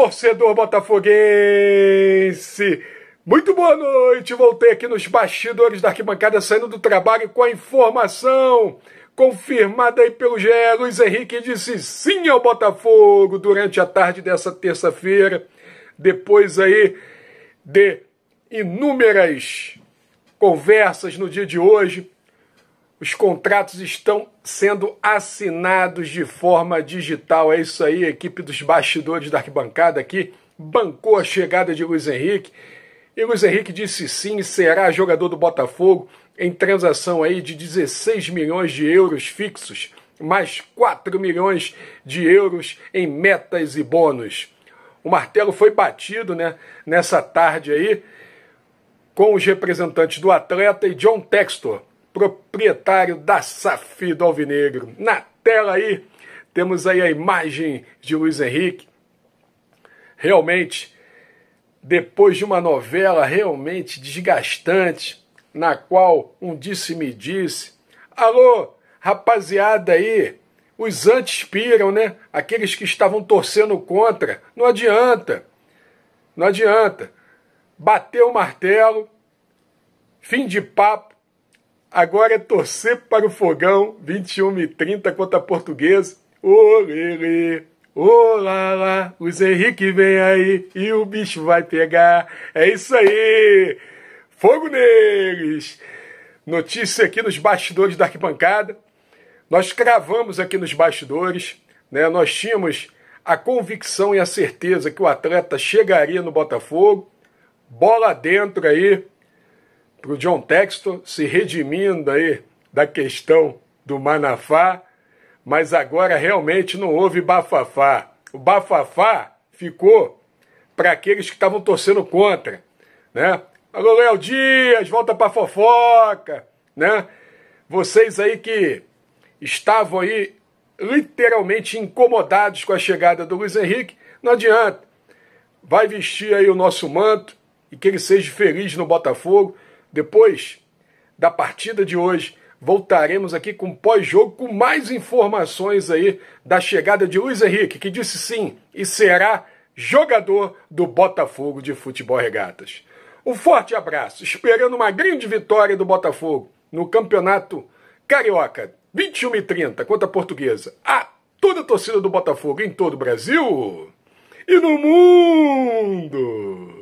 torcedor botafoguense. Muito boa noite, voltei aqui nos bastidores da arquibancada saindo do trabalho com a informação confirmada aí pelo GE. Luiz Henrique disse sim ao Botafogo durante a tarde dessa terça-feira, depois aí de inúmeras conversas no dia de hoje os contratos estão sendo assinados de forma digital. É isso aí, equipe dos bastidores da arquibancada aqui bancou a chegada de Luiz Henrique. E Luiz Henrique disse sim, será jogador do Botafogo em transação aí de 16 milhões de euros fixos, mais 4 milhões de euros em metas e bônus. O martelo foi batido né, nessa tarde aí com os representantes do atleta e John Textor proprietário da Safi do Alvinegro. Na tela aí, temos aí a imagem de Luiz Henrique. Realmente, depois de uma novela realmente desgastante, na qual um disse-me disse, alô, rapaziada aí, os antes piram, né? Aqueles que estavam torcendo contra, não adianta, não adianta. Bateu o martelo, fim de papo, Agora é torcer para o Fogão, 21 e 30 contra a Portuguesa. lele, ô lá, os Henrique vem aí e o bicho vai pegar. É isso aí, fogo neles. Notícia aqui nos bastidores da arquibancada. Nós cravamos aqui nos bastidores, né? Nós tínhamos a convicção e a certeza que o atleta chegaria no Botafogo. Bola dentro aí, o John Texton se redimindo aí da questão do Manafá, mas agora realmente não houve bafafá. O bafafá ficou para aqueles que estavam torcendo contra, né? Alô, Léo Dias, volta para fofoca, né? Vocês aí que estavam aí literalmente incomodados com a chegada do Luiz Henrique, não adianta. Vai vestir aí o nosso manto e que ele seja feliz no Botafogo depois da partida de hoje, voltaremos aqui com pós-jogo com mais informações aí da chegada de Luiz Henrique, que disse sim e será jogador do Botafogo de Futebol Regatas. Um forte abraço, esperando uma grande vitória do Botafogo no Campeonato Carioca, 21 e 30 contra a Portuguesa. A toda a torcida do Botafogo em todo o Brasil e no mundo!